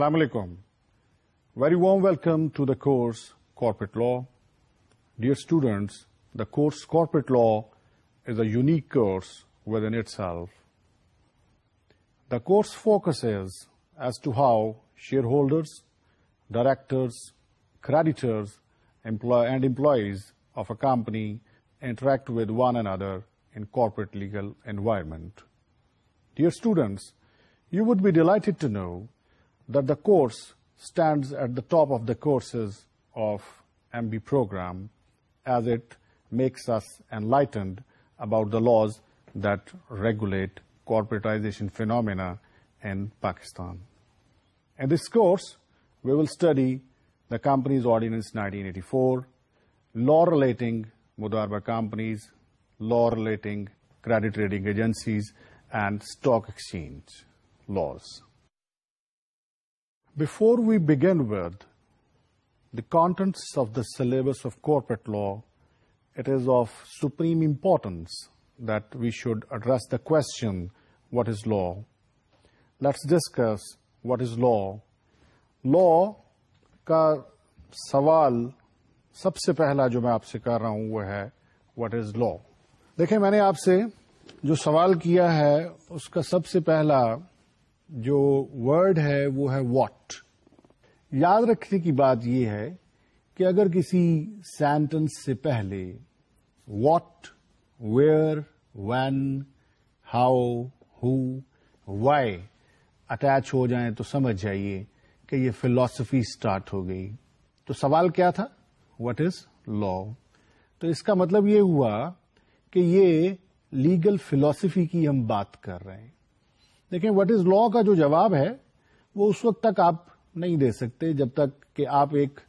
Assalamu alaikum. Very warm welcome to the course Corporate Law. Dear students, the course Corporate Law is a unique course within itself. The course focuses as to how shareholders, directors, creditors, employ and employees of a company interact with one another in corporate legal environment. Dear students, you would be delighted to know that the course stands at the top of the courses of MB program as it makes us enlightened about the laws that regulate corporatization phenomena in Pakistan. In this course, we will study the Companies Ordinance 1984, law relating Mudarba companies, law relating credit rating agencies, and stock exchange laws. Before we begin with the contents of the syllabus of corporate law, it is of supreme importance that we should address the question, what is law? Let's discuss what is law. Law का सवाल सबसे पहला जो मैं आपसे कर रहा हूं वो है व्हाट इज लॉ देखिए मैंने आपसे जो सवाल किया है उसका सबसे पहला जो वर्ड है वो है वॉट याद रखने की बात यह है कि अगर किसी सेंटेंस से पहले what where when how who why attach हो जाए तो समझ जाइए कि ये फिलॉसफी स्टार्ट हो गई तो सवाल क्या था व्हाट इज लॉ तो इसका मतलब ये हुआ कि ये लीगल फिलॉसफी की हम बात कर रहे हैं देखें वट इज लॉ का जो जवाब है वो उस वक्त तक आप नहीं दे सकते जब तक कि आप एक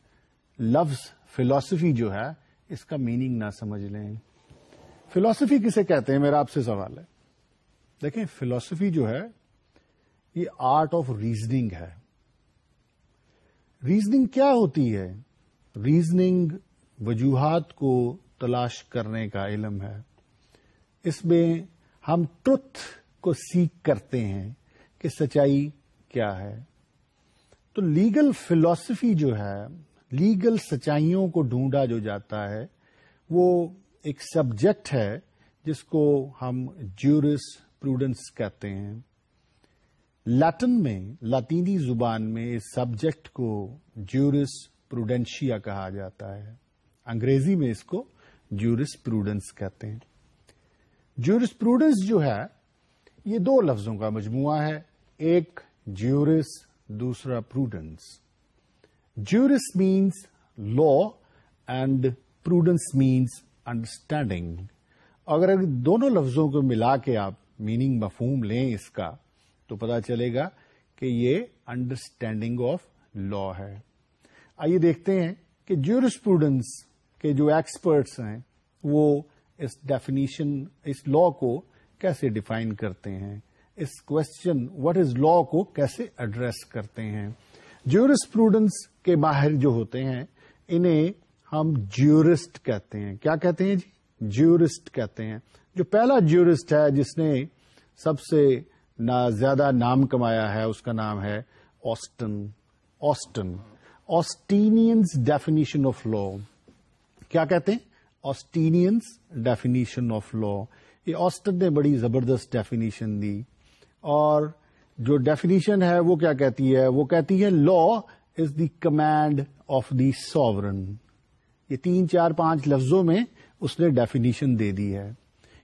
लफ्ज फिलॉसफी जो है इसका मीनिंग ना समझ लें फिलॉसफी किसे कहते हैं मेरा आपसे सवाल है देखें फिलॉसफी जो है ये आर्ट ऑफ रीजनिंग है रीजनिंग क्या होती है रीजनिंग वजूहात को तलाश करने का इलम है इसमें हम ट्रुथ को सीख करते हैं कि सच्चाई क्या है तो लीगल फिलॉसफी जो है लीगल सच्चाइयों को ढूंढा जो जाता है वो एक सब्जेक्ट है जिसको हम ज्यूरिस प्रूडेंस कहते हैं लैटिन में लातीनी जुबान में इस सब्जेक्ट को ज्यूरिस प्रूडेंशिया कहा जाता है अंग्रेजी में इसको ज्यूरिस प्रूडेंस कहते हैं ज्यूरिस प्रूडेंस जो है ये दो लफ्जों का मजमु है एक ज्यूरिस दूसरा prudence juris means law and prudence means understanding अगर दोनों लफ्जों को मिला के आप मीनिंग मफहूम लें इसका तो पता चलेगा कि ये अंडरस्टैंडिंग ऑफ लॉ है आइए देखते हैं कि ज्यूरिस्प्रूडेंस के जो एक्सपर्ट्स हैं वो इस डेफिनेशन इस लॉ को कैसे डिफाइन करते हैं इस क्वेश्चन व्हाट इज लॉ को कैसे एड्रेस करते हैं ज्यूरिस्प्रूडेंस के बाहर जो होते हैं इन्हें हम ज्यूरिस्ट कहते हैं क्या कहते हैं जी ज्यूरिस्ट कहते हैं जो पहला ज्यूरिस्ट है जिसने सबसे ना ज्यादा नाम कमाया है उसका नाम है Austin Austin Austinians definition of law क्या कहते हैं ऑस्टीनियंस डेफिनेशन ऑफ लॉ ये ऑस्टन ने बड़ी जबरदस्त डेफिनेशन दी और जो डेफिनेशन है वो क्या कहती है वो कहती है law is the command of the sovereign ये तीन चार पांच लफ्जों में उसने डेफिनेशन दे दी है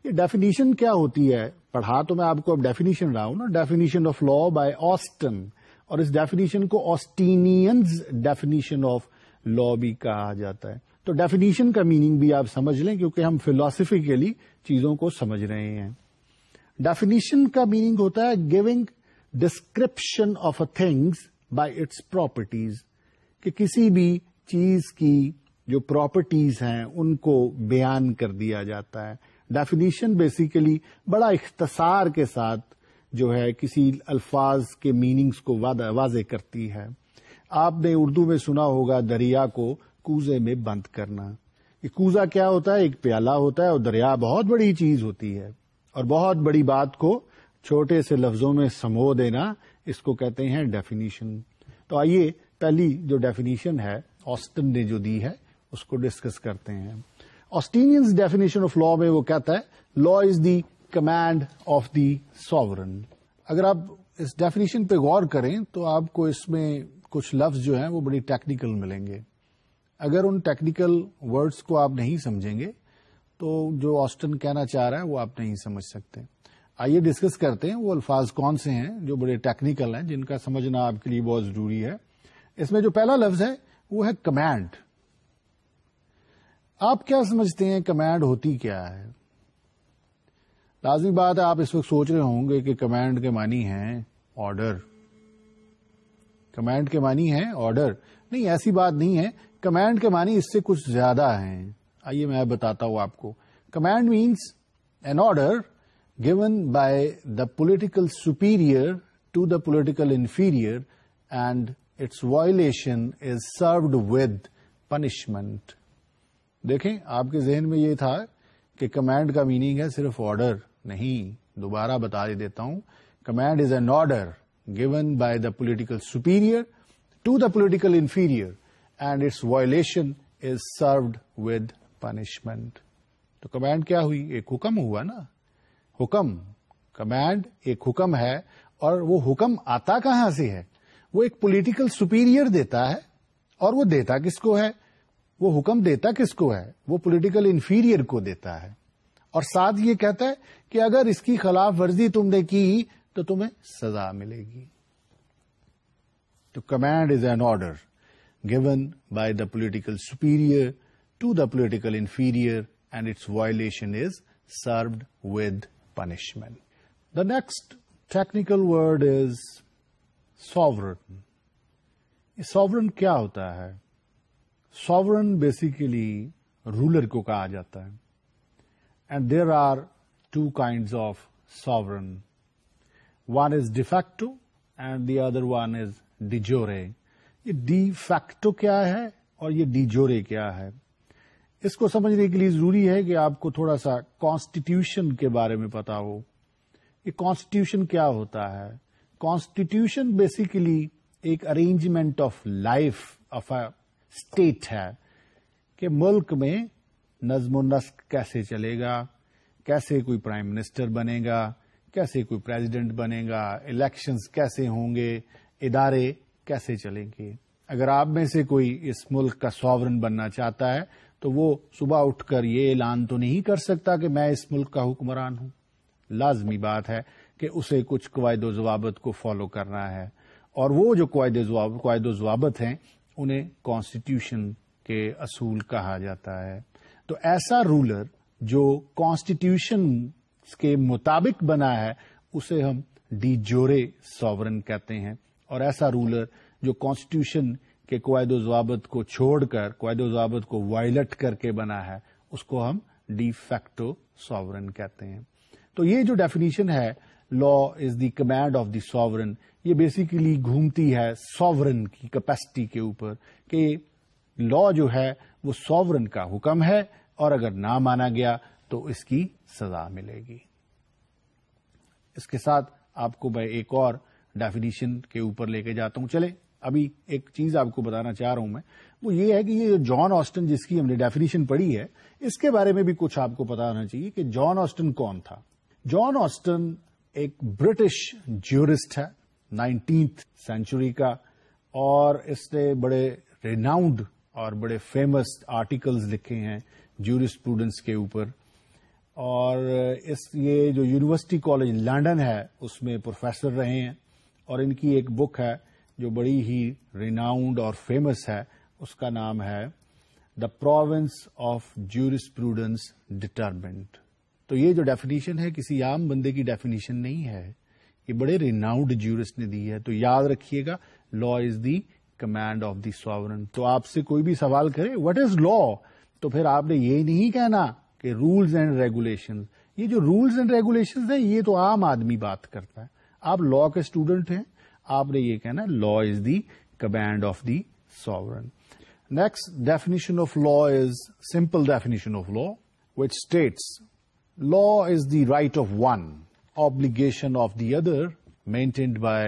ये डेफिनेशन क्या होती है पढ़ा तो मैं आपको अब डेफिनेशन रहा हूं ना definition of law by Austin और इस डेफिनेशन को ऑस्टीनियंस डेफिनेशन ऑफ लॉ भी कहा जाता है तो डेफिनेशन का मीनिंग भी आप समझ लें क्योंकि हम फिलोसफिकली चीजों को समझ रहे हैं डेफिनेशन का मीनिंग होता है giving description of a things by its properties कि किसी भी चीज की जो प्रॉपर्टीज हैं उनको बयान कर दिया जाता है डेफिनेशन बेसिकली बड़ा इख्तसार के साथ जो है किसी अल्फाज के मीनिंग्स को वाजे करती है आपने उर्दू में सुना होगा दरिया को कूजे में बंद करना ये कूजा क्या होता है एक प्याला होता है और दरिया बहुत बड़ी चीज होती है और बहुत बड़ी बात को छोटे से लफ्जों में समो देना इसको कहते हैं डेफिनेशन तो आइए पहली जो डेफिनेशन है ऑस्टिन ने जो दी है उसको डिस्कस करते हैं ऑस्टीनियंस डेफिनेशन ऑफ लॉ में वो कहता है law is the command of the sovereign अगर आप इस डेफिनेशन पे गौर करें तो आपको इसमें कुछ लफ्ज जो हैं वो बड़ी टेक्निकल मिलेंगे अगर उन टेक्निकल वर्ड्स को आप नहीं समझेंगे तो जो ऑस्टन कहना चाह रहा है वो आप नहीं समझ सकते आइए डिस्कस करते हैं वो अल्फाज कौन से हैं जो बड़े टेक्निकल हैं जिनका समझना आपके लिए बहुत जरूरी है इसमें जो पहला लफ्ज है वो है कमांड आप क्या समझते हैं कमांड होती क्या है लाजमी बात है आप इस वक्त सोच रहे होंगे कि कमांड के मानी है ऑर्डर कमांड के मानी है ऑर्डर नहीं ऐसी बात नहीं है कमांड के मानी इससे कुछ ज्यादा हैं आइए मैं बताता हूं आपको command means an order given by the political superior to the political inferior and its violation is served with punishment देखें आपके जहन में ये था कि कमांड का मीनिंग है सिर्फ ऑर्डर नहीं दोबारा बता देता हूं command is an order given by the political superior to the political inferior and its violation is served with punishment तो कमांड क्या हुई एक हुक्म हुआ ना हुक्म कमांड एक हुक्म है और वो हुक्म आता कहां से है वो एक पॉलिटिकल सुपीरियर देता है और वो देता किसको है वो हुक्म देता किसको है वो पॉलिटिकल इंफीरियर को देता है और साथ ये कहता है कि अगर इसकी खिलाफ वर्जी तुमने की तो तुम्हें सजा मिलेगी तो command is an order given by the political superior to the political inferior and its violation is served with punishment. The next technical word is sovereign. Sovereign kya hota hai? Sovereign basically ruler ko kaha jata hai. And there are two kinds of sovereign. One is de facto and the other one is de jure. ये de facto क्या है और ये D जोरे क्या है इसको समझने के लिए जरूरी है कि आपको थोड़ा सा कॉन्स्टिट्यूशन के बारे में पता हो कि कॉन्स्टिट्यूशन क्या होता है कॉन्स्टिट्यूशन बेसिकली एक arrangement of life of a state है कि मुल्क में नज्म नस्क कैसे चलेगा कैसे कोई प्राइम मिनिस्टर बनेगा कैसे कोई प्रेसिडेंट बनेगा इलेक्शंस कैसे होंगे इदारे कैसे चलेंगे अगर आप में से कोई इस मुल्क का सॉवरन बनना चाहता है तो वो सुबह उठकर ये ऐलान तो नहीं कर सकता कि मैं इस मुल्क का हुक्मरान हूं लाजमी बात है कि उसे कुछ कवायद जवाबत को फॉलो करना है और वो जो कवायद कवायद जवाबत हैं उन्हें कॉन्स्टिट्यूशन के असूल कहा जाता है तो ऐसा रूलर जो कॉन्स्टिट्यूशन के मुताबिक बना है उसे हम डी जोरे सॉवरन कहते हैं और ऐसा रूलर जो कॉन्स्टिट्यूशन के कवायद जवाबत को छोड़कर कवायद जवाबत को वायलट करके बना है उसको हम डी फैक्टो सॉवरन कहते हैं तो ये जो डेफिनेशन है law is the command of the sovereign ये बेसिकली घूमती है सॉवरन की कैपेसिटी के ऊपर कि लॉ जो है वो सॉवरन का हुक्म है और अगर ना माना गया तो इसकी सजा मिलेगी इसके साथ आपको मैं एक और डेफिनेशन के ऊपर लेके जाता हूं चले अभी एक चीज आपको बताना चाह रहा हूं मैं वो ये है कि ये जॉन ऑस्टन जिसकी हमने डेफिनेशन पढ़ी है इसके बारे में भी कुछ आपको पता होना चाहिए कि जॉन ऑस्टन कौन था जॉन ऑस्टन एक ब्रिटिश ज्यूरिस्ट है नाइनटीन सेंचुरी का और इसने बड़े रेनाउंड और बड़े फेमस आर्टिकल्स लिखे हैं ज्यूरी स्टूडेंट्स के ऊपर और इस ये जो यूनिवर्सिटी कॉलेज लंडन है उसमें प्रोफेसर रहे हैं और इनकी एक बुक है जो बड़ी ही रिनाउंड और फेमस है उसका नाम है the province of prudence determined तो ये जो डेफिनेशन है किसी आम बंदे की डेफिनेशन नहीं है ये बड़े रिनाउंड ज्यूरिस्ट ने दी है तो याद रखिएगा law is the command of the sovereign तो आपसे कोई भी सवाल करे व्हाट इज लॉ तो फिर आपने ये नहीं कहना कि रूल्स एंड रेगुलेशन ये जो रूल्स एंड रेगुलेशन है ये तो आम आदमी बात करता है आप लॉ के स्टूडेंट हैं आपने ये कहना law is the command of the sovereign next definition of law is simple definition of law which states law is the right of one, obligation of the other, maintained by,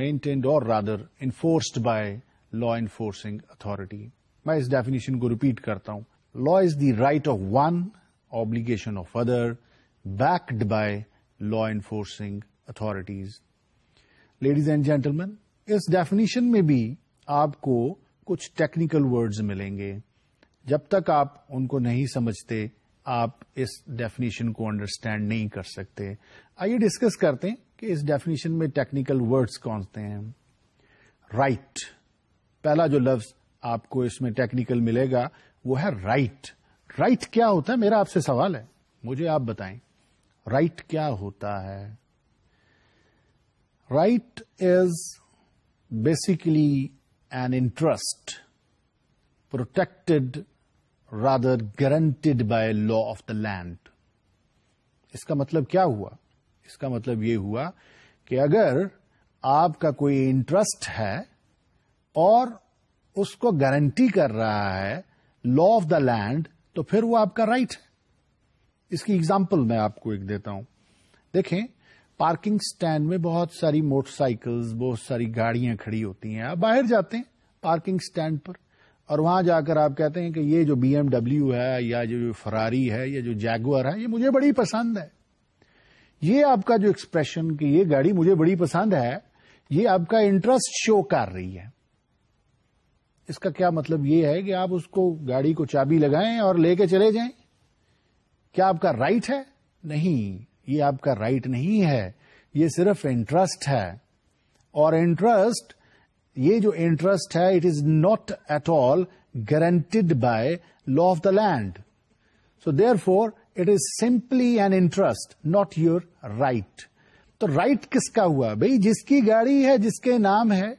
maintained or rather enforced by law enforcing authority. मैं इस definition को repeat करता हूं law is the right of one obligation of other backed by law enforcing authorities ladies and gentleman इस definition में भी आपको कुछ टेक्निकल वर्ड्स मिलेंगे जब तक आप उनको नहीं समझते आप इस डेफिनेशन को अंडरस्टैंड नहीं कर सकते आइए डिस्कस करते हैं कि इस डेफिनेशन में टेक्निकल वर्ड्स कौन से हैं राइट right. पहला जो लफ्ज आपको इसमें टेक्निकल मिलेगा वो है राइट right. राइट right क्या होता है मेरा आपसे सवाल है मुझे आप बताएं राइट right क्या होता है Right is basically an interest protected rather guaranteed by law of the land. इसका मतलब क्या हुआ इसका मतलब ये हुआ कि अगर आपका कोई इंटरेस्ट है और उसको गारंटी कर रहा है लॉ ऑफ द लैंड तो फिर वो आपका राइट right है इसकी एग्जाम्पल मैं आपको एक देता हूं देखें पार्किंग स्टैंड में बहुत सारी मोटरसाइकिल्स बहुत सारी गाड़ियां खड़ी होती हैं आप बाहर जाते हैं पार्किंग स्टैंड पर और वहां जाकर आप कहते हैं कि ये जो बीएमडब्ल्यू है या जो फरारी है या जो जैगुअर है ये मुझे बड़ी पसंद है ये आपका जो एक्सप्रेशन कि ये गाड़ी मुझे बड़ी पसंद है ये आपका इंटरेस्ट शो कर रही है इसका क्या मतलब ये है कि आप उसको गाड़ी को चाबी लगाएं और लेके चले जाएं क्या आपका राइट है नहीं ये आपका राइट नहीं है ये सिर्फ इंटरेस्ट है और इंटरेस्ट ये जो इंटरेस्ट है it is not at all guaranteed by law of the land so therefore it is simply an interest not your right तो राइट right किसका हुआ भाई जिसकी गाड़ी है जिसके नाम है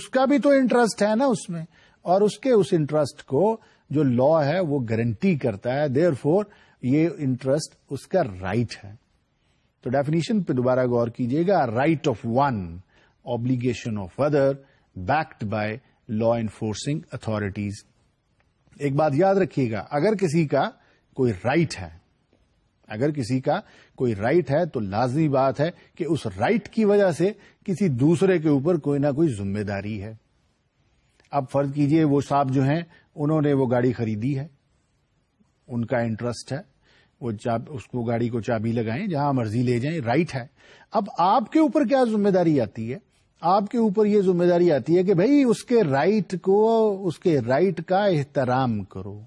उसका भी तो इंटरेस्ट है ना उसमें और उसके उस इंटरेस्ट को जो लॉ है वो गारंटी करता है देयर फोर ये इंटरेस्ट उसका राइट right है तो डेफिनेशन पे दोबारा गौर कीजिएगा right of one obligation of other backed by law enforcing authorities एक बात याद रखिएगा अगर किसी का कोई राइट right है अगर किसी का कोई राइट right है तो लाजमी बात है कि उस राइट right की वजह से किसी दूसरे के ऊपर कोई ना कोई जिम्मेदारी है अब फर्ज कीजिए वो साहब जो हैं उन्होंने वो गाड़ी खरीदी है उनका इंटरेस्ट है वो चाब उसको गाड़ी को चाबी लगाएं जहां मर्जी ले जाएं राइट है अब आपके ऊपर क्या जिम्मेदारी आती है आपके ऊपर ये जिम्मेदारी आती है कि भाई उसके राइट को उसके राइट का एहतराम करो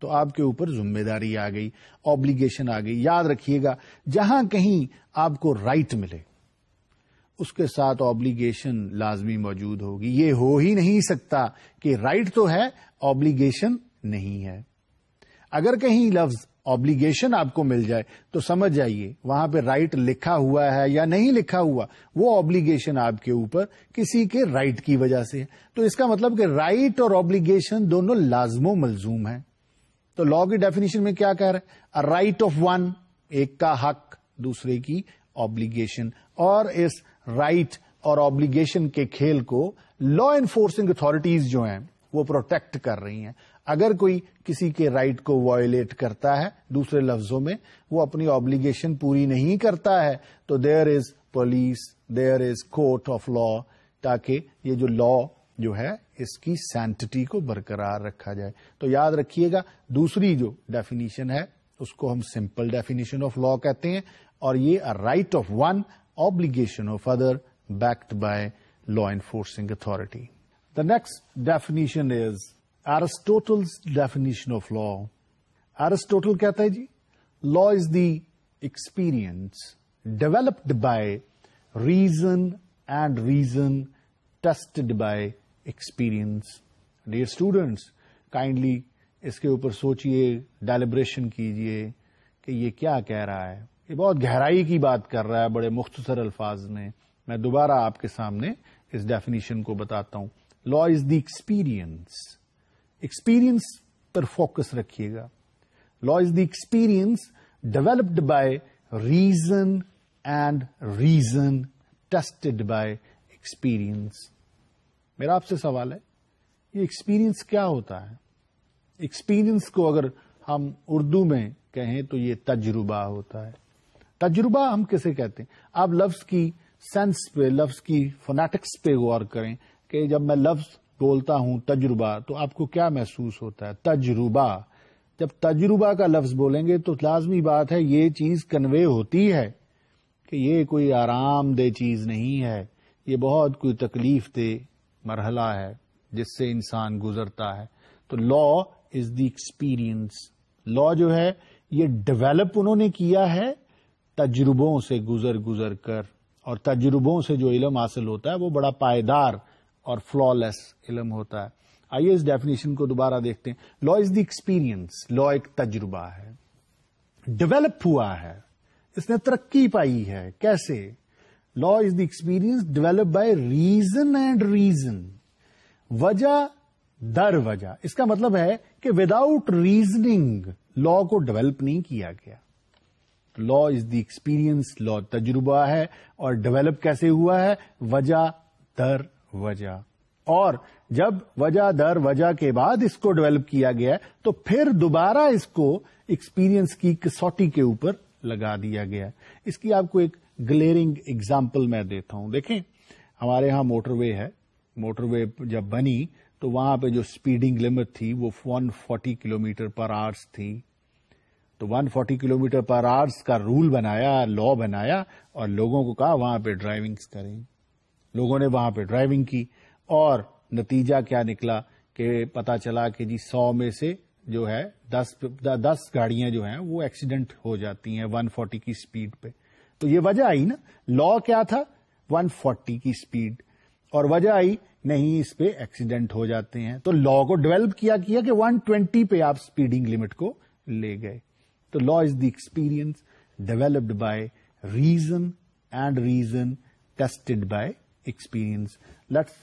तो आपके ऊपर जिम्मेदारी आ गई ऑब्लिगेशन आ गई याद रखिएगा जहां कहीं आपको राइट मिले उसके साथ ऑब्लिगेशन लाजमी मौजूद होगी ये हो ही नहीं सकता कि राइट तो है ऑब्लिगेशन नहीं है अगर कहीं लफ्ज ऑब्लिगेशन आपको मिल जाए तो समझ जाइए वहां पे राइट लिखा हुआ है या नहीं लिखा हुआ वो ऑब्लिगेशन आपके ऊपर किसी के राइट की वजह से है तो इसका मतलब कि राइट और ऑब्लिगेशन दोनों लाजमो मलजूम है तो लॉ की डेफिनेशन में क्या कह रहा है राइट ऑफ वन एक का हक दूसरे की ऑब्लिगेशन और इस राइट right और ऑब्लिगेशन के खेल को लॉ एनफोर्सिंग अथॉरिटीज जो हैं वो प्रोटेक्ट कर रही हैं अगर कोई किसी के राइट को वायोलेट करता है दूसरे लफ्जों में वो अपनी ऑब्लिगेशन पूरी नहीं करता है तो there is police there is court of law ताकि ये जो लॉ जो है इसकी सैंटिटी को बरकरार रखा जाए तो याद रखिएगा दूसरी जो डेफिनेशन है उसको हम सिंपल डेफिनेशन ऑफ लॉ कहते हैं और ये right of one obligation of other backed by law enforcing authority. The next definition is Aristotle's definition of law. Aristotle कहता है जी law is the experience developed by reason and reason tested by experience. Dear students, kindly इसके ऊपर सोचिए deliberation कीजिए कि ये क्या कह रहा है ये बहुत गहराई की बात कर रहा है बड़े मुख्तसर अल्फाज में मैं दोबारा आपके सामने इस डेफिनेशन को बताता हूं law is the experience experience पर फोकस रखिएगा law is the experience developed by reason and reason tested by experience मेरा आपसे सवाल है ये एक्सपीरियंस क्या होता है एक्सपीरियंस को अगर हम उर्दू में कहें तो ये तजुर्बा होता है तजुर्बा हम किसे कहते हैं आप लफ्ज की सेंस पे लफ्ज की फोनेटिक्स पे गौर करें कि जब मैं लफ्ज खोलता हूं तजुर्बा तो आपको क्या महसूस होता है तजुर्बा जब तजुर्बा का लफ्ज बोलेंगे तो लाजमी बात है ये चीज कन्वे होती है कि ये कोई आरामदेह चीज नहीं है ये बहुत कोई तकलीफ दे मरहला है जिससे इंसान गुजरता है तो law is the experience law जो है ये डेवलप उन्होंने किया है तजुर्बों से गुजर गुजर कर और तजुर्बों से जो इलम हासिल होता है वो बड़ा पायदार और फ्लॉलेस इलम होता है आइए इस डेफिनेशन को दोबारा देखते हैं law is the experience law एक तजुर्बा है डेवलप हुआ है इसने तरक्की पाई है कैसे law is the experience develop by reason and reason वजह दर वजह इसका मतलब है कि विदाउट रीजनिंग लॉ को डेवलप नहीं किया गया law is the experience law तजुर्बा है और डेवलप कैसे हुआ है वजह दर वजह और जब वजह दर वजह के बाद इसको डेवलप किया गया तो फिर दोबारा इसको एक्सपीरियंस की कसौटी के ऊपर लगा दिया गया इसकी आपको एक ग्लेरिंग एग्जाम्पल मैं देता हूं देखें हमारे यहां मोटरवे है मोटरवे जब बनी तो वहां पे जो स्पीडिंग लिमिट थी वो 140 किलोमीटर पर आवर्स थी तो 140 किलोमीटर पर आवर्स का रूल बनाया लॉ बनाया और लोगों को कहा वहां पे ड्राइविंग्स करें लोगों ने वहां पे ड्राइविंग की और नतीजा क्या निकला कि पता चला कि जी सौ में से जो है दस दस गाड़ियां जो हैं वो एक्सीडेंट हो जाती हैं 140 की स्पीड पे तो ये वजह आई ना लॉ क्या था 140 की स्पीड और वजह आई नहीं इस पे एक्सीडेंट हो जाते हैं तो लॉ को डेवलप किया किया कि 120 पे आप स्पीडिंग लिमिट को ले गए तो law is the experience developed by reason and reason tested by experience. Let's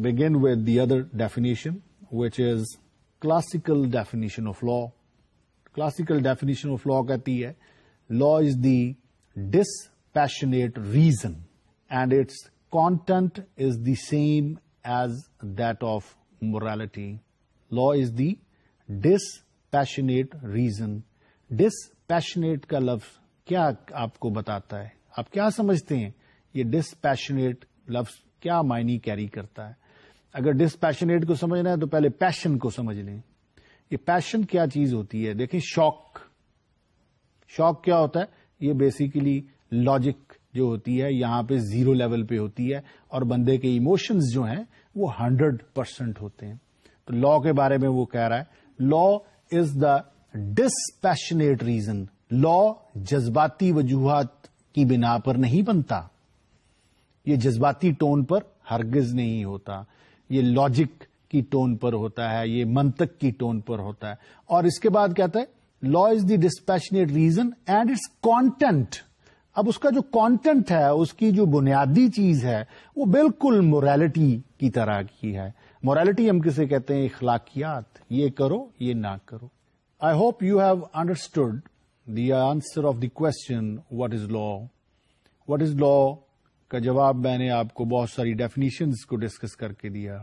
begin with the other definition, which is classical definition of law. Classical definition of law कहती है, law is the dispassionate reason and its content is the same as that of morality. Law is the dispassionate reason. Dispassionate का kya क्या आपको बताता है kya क्या समझते हैं dispassionate लफ्ज क्या मायने कैरी करता है अगर डिसपैशनेट को समझना है तो पहले पैशन को समझ लें ये पैशन क्या चीज होती है देखें शौक शौक क्या होता है ये बेसिकली लॉजिक जो होती है यहां पे जीरो लेवल पे होती है और बंदे के इमोशंस जो हैं वो हंड्रेड परसेंट होते हैं तो लॉ के बारे में वो कह रहा है law is the dispassionate reason law जज्बाती वजूहत की बिना पर नहीं बनता ये जज्बाती टोन पर हरगिज नहीं होता ये लॉजिक की टोन पर होता है ये मंतक की टोन पर होता है और इसके बाद क्या है law is the dispassionate reason and its content अब उसका जो कंटेंट है उसकी जो बुनियादी चीज है वो बिल्कुल मोरालिटी की तरह की है मोरालिटी हम किसे कहते हैं इखलाकियात ये करो ये ना करो I hope you have understood the answer of the question what is law what is law का जवाब मैंने आपको बहुत सारी डेफिनेशन को डिस्कस करके दिया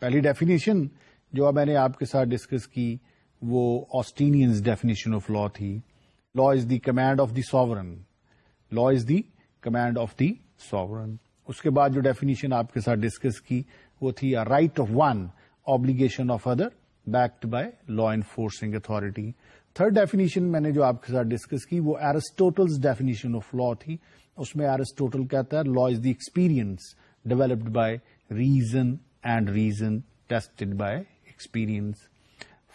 पहली डेफिनेशन जो मैंने आपके साथ डिस्कस की वो ऑस्टीनियंस डेफिनेशन ऑफ लॉ थी law is the command of the sovereign law is the command of the sovereign उसके बाद जो डेफिनेशन आपके साथ डिस्कस की वो थी a right of one obligation of other backed by law enforcing authority third definition मैंने जो आपके साथ डिस्कस की वो एरिस्टोटल्स डेफिनेशन ऑफ लॉ थी उसमें एरिस्टोटल कहता है law is the experience developed by reason and reason tested by experience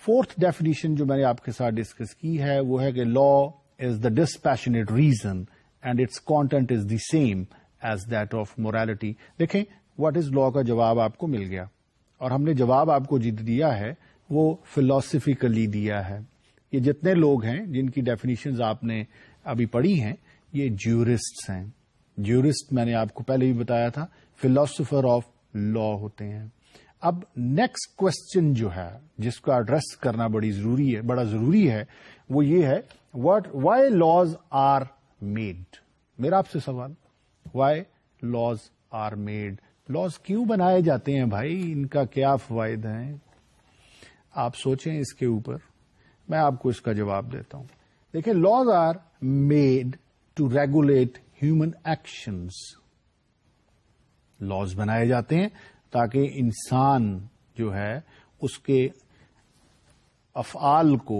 fourth definition जो मैंने आपके साथ डिस्कस की है वो है कि law is the dispassionate reason and its content is the same as that of morality देखें वट इज लॉ का जवाब आपको मिल गया और हमने जवाब आपको जीत दिया है वो फिलोसफिकली दिया है ये जितने लोग हैं जिनकी डेफिनेशन आपने अभी पढ़ी हैं ये ज्यूरिस्ट्स हैं ज्यूरिस्ट मैंने आपको पहले भी बताया था फिलोसोफर ऑफ लॉ होते हैं अब नेक्स्ट क्वेश्चन जो है जिसको एड्रेस करना बड़ी जरूरी है बड़ा जरूरी है वो ये है what why laws are made मेरा आपसे सवाल why laws are made laws क्यों बनाए जाते हैं भाई इनका क्या फायद है आप सोचें इसके ऊपर मैं आपको इसका जवाब देता हूं देखिए laws are made to regulate human actions laws बनाए जाते हैं ताकि इंसान जो है उसके अफआल को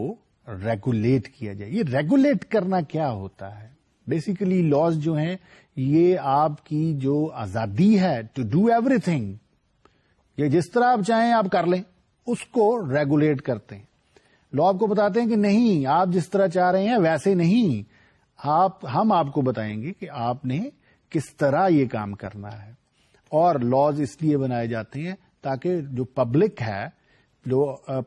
रेगुलेट किया जाए ये रेगुलेट करना क्या होता है बेसिकली लॉज जो हैं ये आपकी जो आजादी है टू डू एवरीथिंग ये जिस तरह आप चाहें आप कर लें उसको रेगुलेट करते हैं लॉ आपको बताते हैं कि नहीं आप जिस तरह चाह रहे हैं वैसे नहीं आप हम आपको बताएंगे कि आपने किस तरह ये काम करना है और लॉज इसलिए बनाए जाते हैं ताकि जो पब्लिक है जो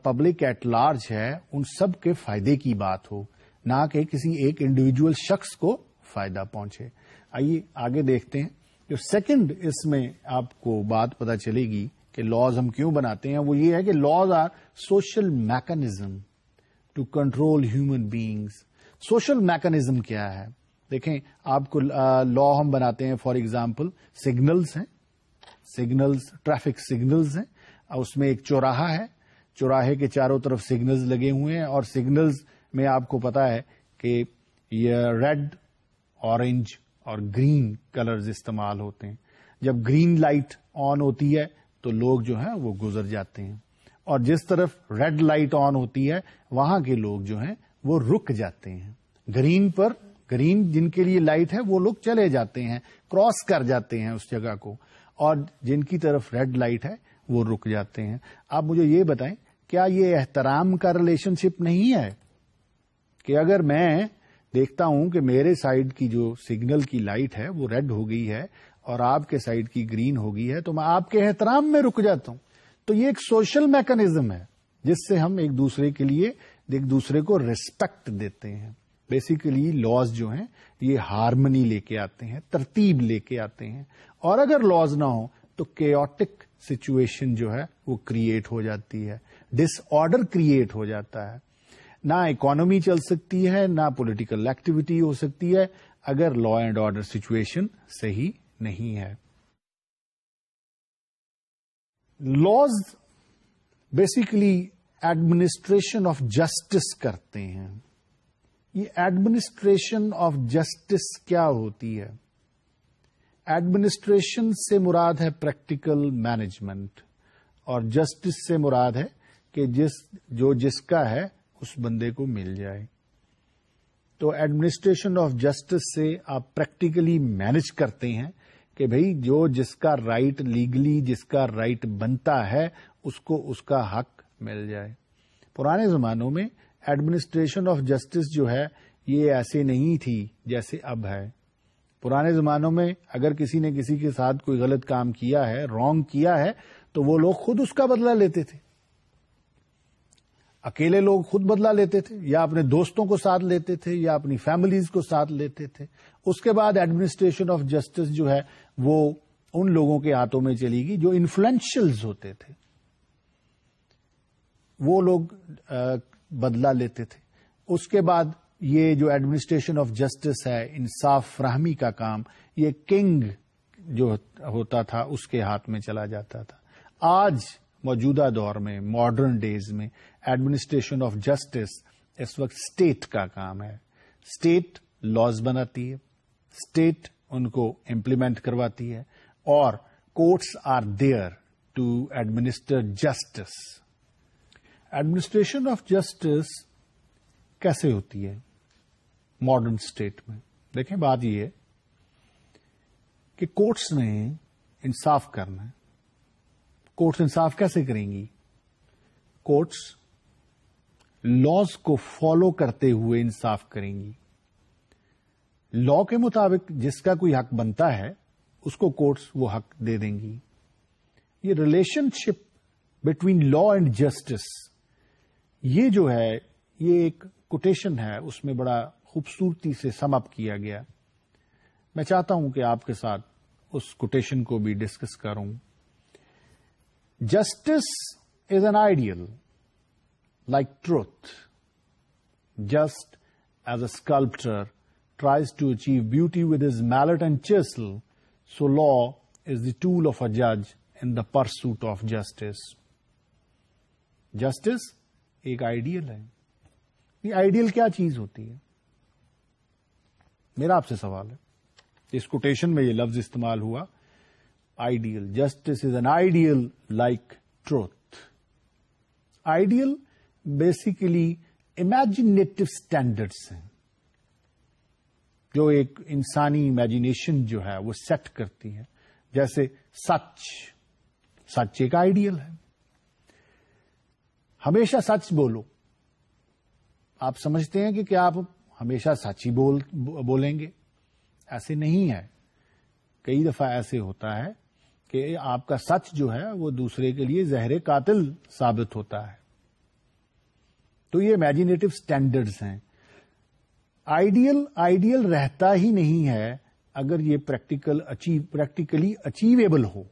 पब्लिक एट लार्ज है उन सब के फायदे की बात हो ना कि किसी एक इंडिविजुअल शख्स को फायदा पहुंचे आइए आगे देखते हैं जो सेकंड इसमें आपको बात पता चलेगी कि लॉज हम क्यों बनाते हैं वो ये है कि laws are social mechanism to control human beings social mechanism क्या है देखें आपको लॉ हम बनाते हैं फॉर एग्जाम्पल सिग्नल्स हैं सिग्नल्स ट्रैफिक सिग्नल्स हैं उसमें एक चौराहा है चौराहे के चारों तरफ सिग्नल्स लगे हुए हैं और सिग्नल्स में आपको पता है कि ये रेड ऑरेंज और ग्रीन कलर्स इस्तेमाल होते हैं जब ग्रीन लाइट ऑन होती है तो लोग जो है वो गुजर जाते हैं और जिस तरफ रेड लाइट ऑन होती है वहां के लोग जो हैं वो रुक जाते हैं ग्रीन पर ग्रीन जिनके लिए लाइट है वो लोग चले जाते हैं क्रॉस कर जाते हैं उस जगह को और जिनकी तरफ रेड लाइट है वो रुक जाते हैं आप मुझे ये बताएं क्या ये एहतराम का रिलेशनशिप नहीं है कि अगर मैं देखता हूं कि मेरे साइड की जो सिग्नल की लाइट है वो रेड हो गई है और आपके साइड की ग्रीन हो गई है तो मैं आपके एहतराम में रुक जाता हूं तो ये एक सोशल मैकेनिज्म है जिससे हम एक दूसरे के लिए एक दूसरे को रिस्पेक्ट देते हैं बेसिकली लॉज जो हैं ये हारमनी लेके आते हैं तरतीब लेके आते हैं और अगर लॉज ना हो तो केटिक सिचुएशन जो है वो क्रिएट हो जाती है डिसऑर्डर क्रिएट हो जाता है ना इकोनॉमी चल सकती है ना पॉलिटिकल एक्टिविटी हो सकती है अगर लॉ एंड ऑर्डर सिचुएशन सही नहीं है laws basically administration of justice करते हैं ये एडमिनिस्ट्रेशन ऑफ जस्टिस क्या होती है एडमिनिस्ट्रेशन से मुराद है प्रैक्टिकल मैनेजमेंट और जस्टिस से मुराद है कि जिस जो जिसका है उस बंदे को मिल जाए तो एडमिनिस्ट्रेशन ऑफ जस्टिस से आप प्रैक्टिकली मैनेज करते हैं कि भाई जो जिसका राइट लीगली जिसका राइट बनता है उसको उसका हक मिल जाए पुराने जमानों में एडमिनिस्ट्रेशन ऑफ जस्टिस जो है ये ऐसे नहीं थी जैसे अब है पुराने जमानों में अगर किसी ने किसी के साथ कोई गलत काम किया है रॉन्ग किया है तो वो लोग खुद उसका बदला लेते थे अकेले लोग खुद बदला लेते थे या अपने दोस्तों को साथ लेते थे या अपनी फैमिलीज को साथ लेते थे उसके बाद एडमिनिस्ट्रेशन ऑफ जस्टिस जो है वो उन लोगों के हाथों में चलेगी जो इन्फ्लुएंशियल्स होते थे वो लोग बदला लेते थे उसके बाद ये जो एडमिनिस्ट्रेशन ऑफ जस्टिस है इंसाफ फ्राहमी का काम ये किंग जो होता था उसके हाथ में चला जाता था आज मौजूदा दौर में मॉडर्न डेज में एडमिनिस्ट्रेशन ऑफ जस्टिस इस वक्त स्टेट का काम है स्टेट लॉज बनाती है स्टेट उनको इम्प्लीमेंट करवाती है और courts are there to administer justice administration of justice कैसे होती है मॉडर्न स्टेट में देखें बात यह कि कोर्ट्स ने इंसाफ करना है कोर्ट्स इंसाफ कैसे करेंगी कोर्ट्स लॉज को फॉलो करते हुए इंसाफ करेंगी लॉ के मुताबिक जिसका कोई हक बनता है उसको कोर्ट्स वो हक दे देंगी ये relationship between law and justice ये जो है ये एक कोटेशन है उसमें बड़ा खूबसूरती से समअप किया गया मैं चाहता हूं कि आपके साथ उस कोटेशन को भी डिस्कस करूं justice is an ideal like truth just as a sculptor tries to achieve beauty with his mallet and chisel, so law is the tool of a judge in the pursuit of justice. Justice एक ideal है ये ideal क्या चीज होती है मेरा आपसे सवाल है इस कोटेशन में ये लफ्ज इस्तेमाल हुआ ideal justice is an ideal like truth ideal basically imaginative standards हैं जो एक इंसानी इमेजिनेशन जो है वो सेट करती है जैसे सच सच एक आइडियल है हमेशा सच बोलो आप समझते हैं कि क्या आप हमेशा सच ही बोल बोलेंगे ऐसे नहीं है कई दफा ऐसे होता है कि आपका सच जो है वो दूसरे के लिए जहरे कातिल साबित होता है तो ये इमेजिनेटिव स्टैंडर्ड्स हैं आइडियल आइडियल रहता ही नहीं है अगर ये प्रैक्टिकल अचीव प्रैक्टिकली अचीवेबल हो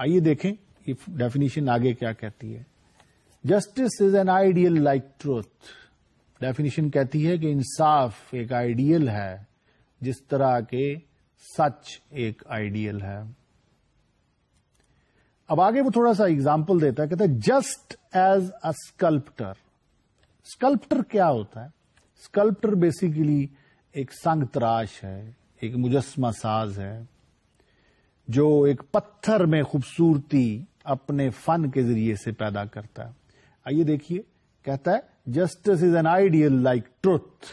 आइए देखें ये डेफिनेशन आगे क्या कहती है justice is an ideal like truth definition कहती है कि इंसाफ एक आइडियल है जिस तरह के सच एक आइडियल है अब आगे वो थोड़ा सा एग्जाम्पल देता है कहता है just as a sculptor sculptor क्या होता है स्कल्प्टर बेसिकली एक संग तराश है एक मुजस्मा साज है जो एक पत्थर में खूबसूरती अपने फन के जरिए से पैदा करता है आइए देखिए कहता है justice is an ideal like truth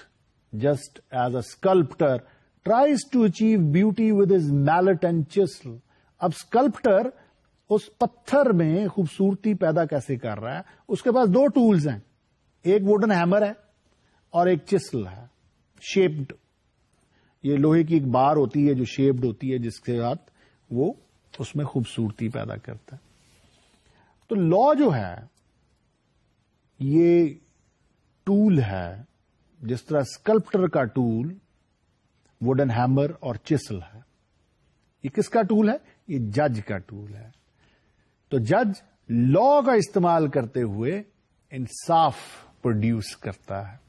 just as a sculptor tries to achieve beauty with his mallet and chisel अब स्कल्प्टर उस पत्थर में खूबसूरती पैदा कैसे कर रहा है उसके पास दो टूल्स हैं एक वुडन हैमर है और एक चिस्ल है शेप्ड ये लोहे की एक बार होती है जो शेप्ड होती है जिसके साथ वो उसमें खूबसूरती पैदा करता है तो लॉ जो है ये टूल है जिस तरह स्कल्प्टर का टूल वुडन हैमर और चिसल है ये किसका टूल है ये जज का टूल है तो जज लॉ का इस्तेमाल करते हुए इंसाफ प्रोड्यूस करता है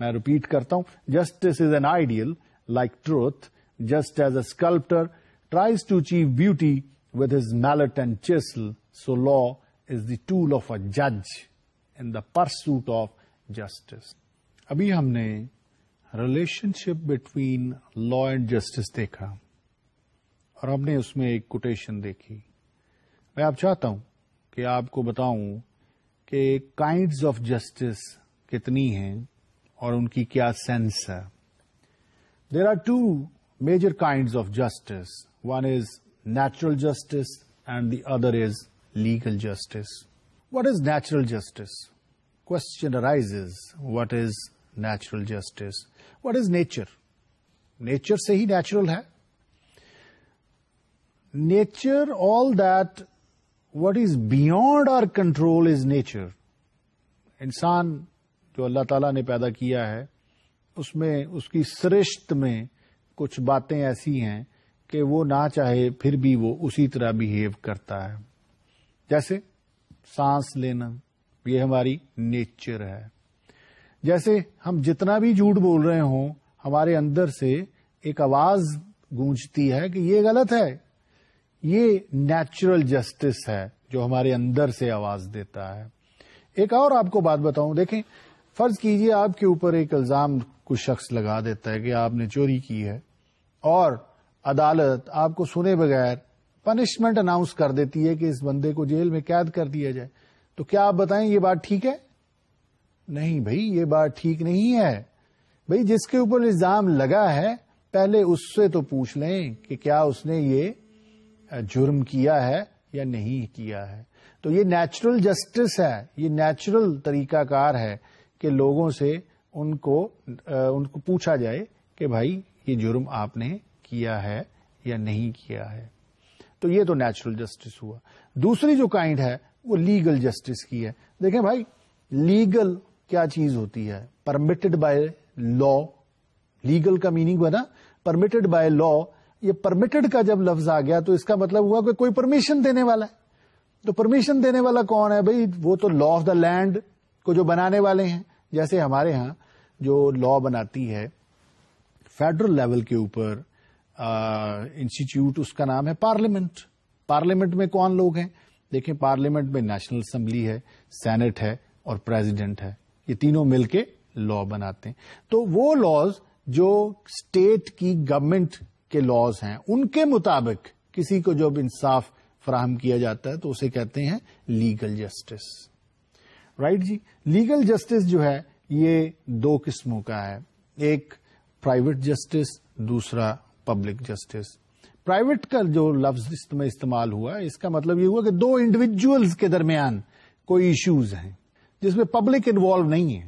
मैं रिपीट करता हूं justice is an ideal like truth just as a sculptor tries to achieve beauty with his mallet and chisel, so law is the tool of a judge in the pursuit of justice अभी हमने relationship between law and justice देखा और हमने उसमें एक quotation देखी मैं आप चाहता हूं कि आपको बताऊं कि काइंड्स ऑफ जस्टिस कितनी हैं और उनकी क्या सेंस है there are two major kind of justice one is natural justice and the other is legal justice What is natural justice? Question arises, what is natural justice? What is nature? Nature से ही natural hai Nature, all that, what is beyond our control is nature. इंसान जो अल्लाह ताला ने पैदा اس میں اس کی سرشت میں کچھ باتیں ایسی ہیں کہ وہ نہ چاہے پھر بھی وہ اسی طرح بہیو کرتا ہے جیسے सांस लेना ये हमारी नेचर है जैसे हम जितना भी झूठ बोल रहे हों हमारे अंदर से एक आवाज गूंजती है कि ये गलत है ये नेचुरल जस्टिस है जो हमारे अंदर से आवाज देता है एक और आपको बात बताऊं देखें फर्ज कीजिए आपके ऊपर एक इल्जाम कुछ शख्स लगा देता है कि आपने चोरी की है और अदालत आपको सुने बगैर पनिशमेंट अनाउंस कर देती है कि इस बंदे को जेल में कैद कर दिया जाए तो क्या आप बताएं ये बात ठीक है नहीं भाई ये बात ठीक नहीं है भाई जिसके ऊपर इल्जाम लगा है पहले उससे तो पूछ लें कि क्या उसने ये जुर्म किया है या नहीं किया है तो ये नेचुरल जस्टिस है ये नेचुरल तरीकाकार है कि लोगों से उनको उनको पूछा जाए कि भाई ये जुर्म आपने किया है या नहीं किया है तो ये तो नेचुरल जस्टिस हुआ दूसरी जो काइंड है वो लीगल जस्टिस की है देखें भाई लीगल क्या चीज होती है परमिटेड बाय लॉ लीगल का मीनिंग बना परमिटेड बाय लॉ ये परमिटेड का जब लफ्ज आ गया तो इसका मतलब हुआ कि कोई परमिशन देने वाला है तो परमिशन देने वाला कौन है भाई वो तो लॉ ऑफ द लैंड को जो बनाने वाले हैं जैसे हमारे यहाँ जो लॉ बनाती है फेडरल लेवल के ऊपर इंस्टीट्यूट उसका नाम है पार्लियामेंट पार्लियामेंट में कौन लोग हैं देखें पार्लियामेंट में नेशनल असेंबली है सेनेट है और प्रेसिडेंट है ये तीनों मिलके लॉ बनाते हैं तो वो लॉज जो स्टेट की गवर्नमेंट के लॉज हैं उनके मुताबिक किसी को जब इंसाफ फ्राहम किया जाता है तो उसे कहते हैं लीगल जस्टिस राइट जी लीगल जस्टिस जो है ये दो किस्मों का है एक प्राइवेट जस्टिस दूसरा पब्लिक जस्टिस प्राइवेट का जो लफ्ज इसमें इस्तेमाल हुआ इसका मतलब ये हुआ कि दो इंडिविजुअल्स के दरमियान कोई इश्यूज हैं जिसमें पब्लिक इन्वॉल्व नहीं है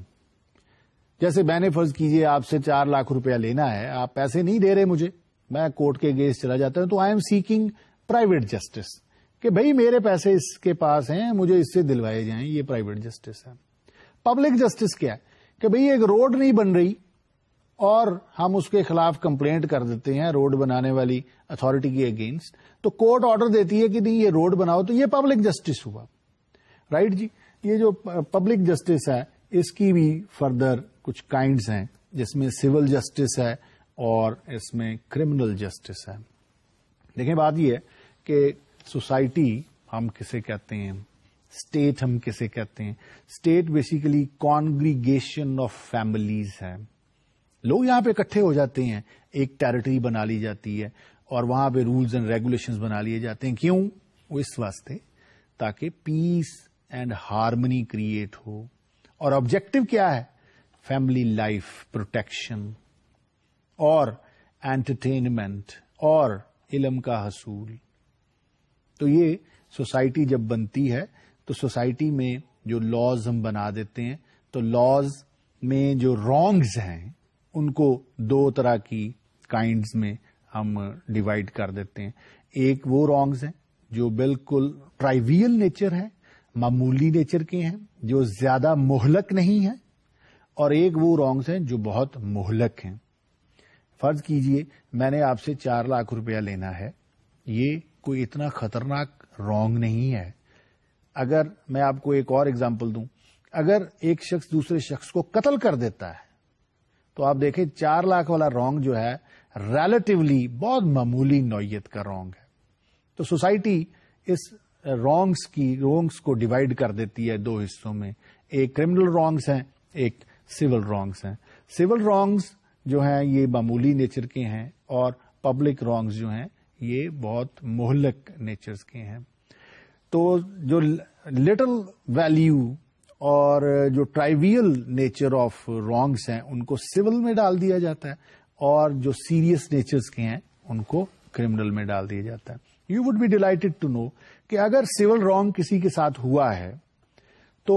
जैसे मैंने फर्ज कीजिए आपसे चार लाख रुपया लेना है आप पैसे नहीं दे रहे मुझे मैं कोर्ट के अगेंस्ट चला जाता हूं तो I am seeking private justice कि भाई मेरे पैसे इसके पास हैं मुझे इससे दिलवाए जाएं ये प्राइवेट जस्टिस है पब्लिक जस्टिस क्या है कि भाई एक रोड नहीं बन रही और हम उसके खिलाफ कंप्लेंट कर देते हैं रोड बनाने वाली अथॉरिटी के अगेंस्ट तो कोर्ट ऑर्डर देती है कि नहीं ये रोड बनाओ तो ये पब्लिक जस्टिस हुआ राइट जी ये जो पब्लिक जस्टिस है इसकी भी फर्दर कुछ काइंड्स हैं जिसमें सिविल जस्टिस है और इसमें क्रिमिनल जस्टिस है देखें बात यह है कि सोसाइटी हम किसे कहते हैं स्टेट हम किसे कहते हैं state basically congregation of families है लोग यहाँ पे इकट्ठे हो जाते हैं एक टेरिटरी बना ली जाती है और वहां पे रूल्स एंड रेगुलेशंस बना लिए जाते हैं क्यों वो इस वास्ते ताकि पीस एंड हार्मनी क्रिएट हो और ऑब्जेक्टिव क्या है फैमिली लाइफ प्रोटेक्शन और एंटरटेनमेंट और इलम का हसूल तो ये सोसाइटी जब बनती है तो सोसाइटी में जो लॉज हम बना देते हैं तो लॉज में जो रॉन्ग्स हैं उनको दो तरह की काइंड्स में हम डिवाइड कर देते हैं एक वो रॉन्ग्स हैं जो बिल्कुल ट्राइवियल नेचर है मामूली नेचर के हैं जो ज्यादा मोहलक नहीं है और एक वो रॉन्ग्स हैं जो बहुत मोहलक हैं फर्ज कीजिए मैंने आपसे चार लाख रुपया लेना है ये कोई इतना खतरनाक रॉन्ग नहीं है अगर मैं आपको एक और एग्जाम्पल दूं अगर एक शख्स दूसरे शख्स को कत्ल कर देता है तो आप देखें चार लाख वाला रॉन्ग जो है रेलेटिवली बहुत मामूली नौीयत का रॉन्ग है तो सोसाइटी इस रॉन्ग्स की रॉन्ग्स को डिवाइड कर देती है दो हिस्सों में एक क्रिमिनल रॉन्ग्स हैं एक सिविल रॉन्ग्स हैं सिविल रॉन्ग्स जो हैं ये मामूली नेचर के हैं और पब्लिक रॉन्ग्स जो हैं ये बहुत मोहलक नेचर्स के हैं तो जो लिटल वैल्यू और जो ट्राइवियल नेचर ऑफ रॉन्ग्स हैं उनको सिविल में डाल दिया जाता है और जो सीरियस नेचर्स के हैं उनको क्रिमिनल में डाल दिया जाता है you would be delighted to know कि अगर सिविल रॉन्ग किसी के साथ हुआ है तो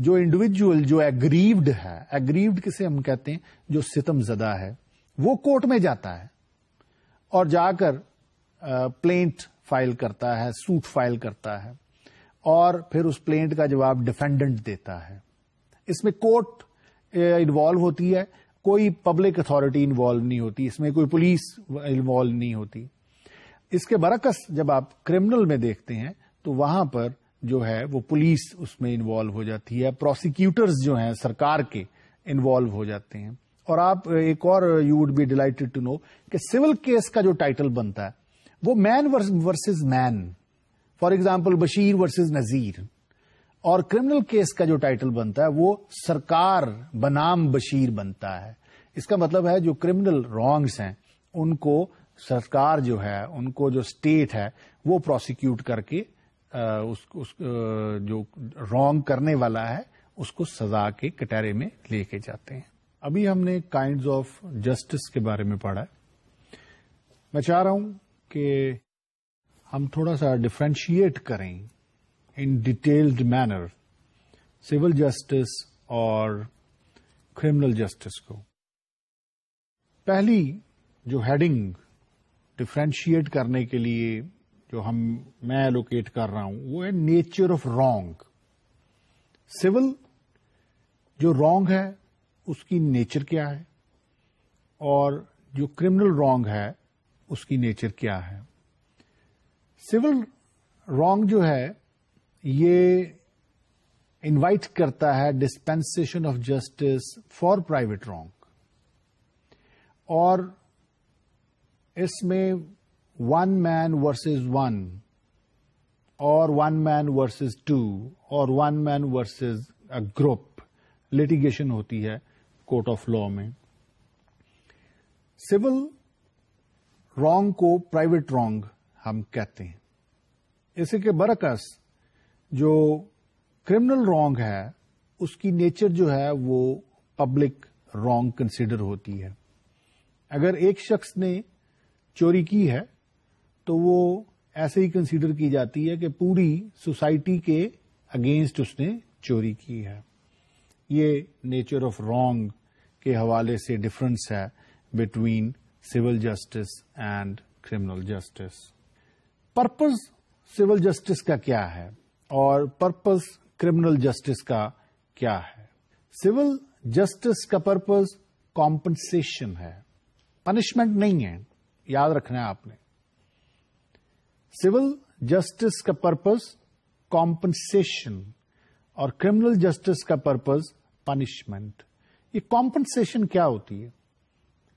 जो इंडिविजुअल जो एग्रीव्ड है एग्रीव्ड किसे हम कहते हैं जो सितम जदा है वो कोर्ट में जाता है और जाकर प्लेंट फाइल करता है सूट फाइल करता है और फिर उस प्लेंट का जवाब डिफेंडेंट देता है इसमें कोर्ट इन्वॉल्व होती है कोई पब्लिक अथॉरिटी इन्वॉल्व नहीं होती इसमें कोई पुलिस इन्वॉल्व नहीं होती इसके बरकस जब आप क्रिमिनल में देखते हैं तो वहां पर जो है वो पुलिस उसमें इन्वॉल्व हो जाती है प्रोसिक्यूटर्स जो हैं सरकार के इन्वॉल्व हो जाते हैं और आप एक और you would be delighted to know कि सिविल केस का जो टाइटल बनता है वो man versus man for example Bashir versus Nazir और क्रिमिनल केस का जो टाइटल बनता है वो सरकार बनाम बशीर बनता है इसका मतलब है जो क्रिमिनल रॉन्ग्स हैं उनको सरकार जो है उनको जो स्टेट है वो प्रोसिक्यूट करके उस, उस जो रॉन्ग करने वाला है उसको सजा के कटहरे में लेके जाते हैं अभी हमने काइंड ऑफ जस्टिस के बारे में पढ़ा है मैं चाह रहा हूं कि हम थोड़ा सा डिफ्रेंशिएट करें in detailed manner civil justice और क्रिमिनल जस्टिस को पहली जो हेडिंग डिफ्रेंशिएट करने के लिए जो हम मैं एलोकेट कर रहा हूं वो है नेचर ऑफ रॉन्ग सिविल जो रॉन्ग है उसकी नेचर क्या है और जो क्रिमिनल रॉन्ग है उसकी नेचर क्या है सिविल रॉन्ग जो है ये इनवाइट करता है dispensation of justice for private wrong और इसमें वन मैन वर्सेस वन और वन मैन वर्सेस टू और one man versus a group litigation होती है कोर्ट ऑफ लॉ में सिविल रॉन्ग को प्राइवेट रॉन्ग हम कहते हैं इसी के बरकस जो क्रिमिनल रॉन्ग है उसकी नेचर जो है वो पब्लिक रॉन्ग कंसिडर होती है अगर एक शख्स ने चोरी की है तो वो ऐसे ही कंसीडर की जाती है कि पूरी सोसाइटी के अगेंस्ट उसने चोरी की है ये नेचर ऑफ रॉन्ग के हवाले से डिफरेंस है between civil justice and criminal justice purpose civil justice का क्या है और पर्पस क्रिमिनल जस्टिस का क्या है सिविल जस्टिस का पर्पस कॉम्पनसेशन है पनिशमेंट नहीं है याद रखना है आपने सिविल जस्टिस का पर्पस कॉम्पनसेशन और क्रिमिनल जस्टिस का पर्पस पनिशमेंट ये कॉम्पनसेशन क्या होती है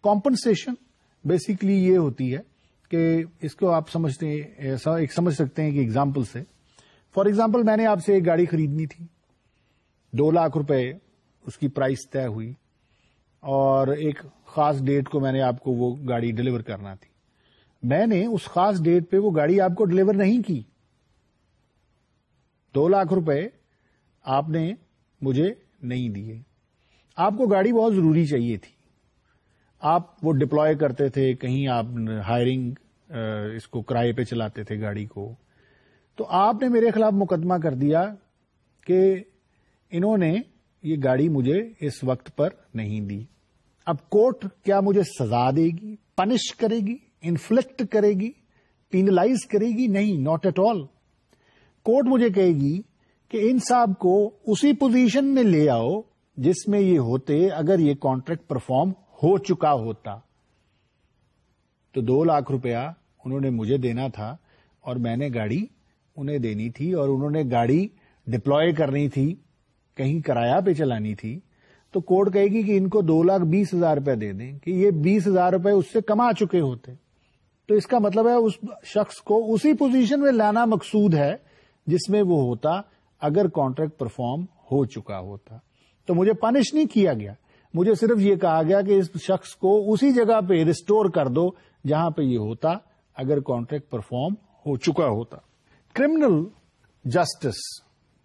कॉम्पनसेशन बेसिकली ये होती है कि इसको आप समझते हैं एक समझ सकते हैं कि एग्जाम्पल से फॉर एग्जाम्पल मैंने आपसे एक गाड़ी खरीदनी थी दो लाख रुपए उसकी प्राइस तय हुई और एक खास डेट को मैंने आपको वो गाड़ी डिलीवर करना थी मैंने उस खास डेट पे वो गाड़ी आपको डिलीवर नहीं की दो लाख रुपए आपने मुझे नहीं दिए आपको गाड़ी बहुत जरूरी चाहिए थी आप वो डिप्लॉय करते थे कहीं आप हायरिंग इसको किराए पे चलाते थे गाड़ी को तो आपने मेरे खिलाफ मुकदमा कर दिया कि इन्होंने ये गाड़ी मुझे इस वक्त पर नहीं दी अब कोर्ट क्या मुझे सजा देगी पनिश करेगी इन्फ्लिक्ट करेगी पिनलाइज करेगी नहीं नॉट एट ऑल कोर्ट मुझे कहेगी कि इन साहब को उसी पोजीशन में ले आओ जिसमें ये होते अगर ये कॉन्ट्रैक्ट परफॉर्म हो चुका होता तो दो लाख रुपया उन्होंने मुझे देना था और मैंने गाड़ी उन्हें देनी थी और उन्होंने गाड़ी डिप्लॉय करनी थी कहीं किराया पे चलानी थी तो कोर्ट कहेगी कि इनको दो लाख बीस हजार रुपया दे दें कि ये बीस हजार रुपये उससे कमा चुके होते तो इसका मतलब है उस शख्स को उसी पोजीशन में लाना मकसूद है जिसमें वो होता अगर कॉन्ट्रैक्ट परफॉर्म हो चुका होता तो मुझे पनिश नहीं किया गया मुझे सिर्फ ये कहा गया कि इस शख्स को उसी जगह पे रिस्टोर कर दो जहां पे ये होता अगर कॉन्ट्रैक्ट परफॉर्म हो चुका होता क्रिमिनल जस्टिस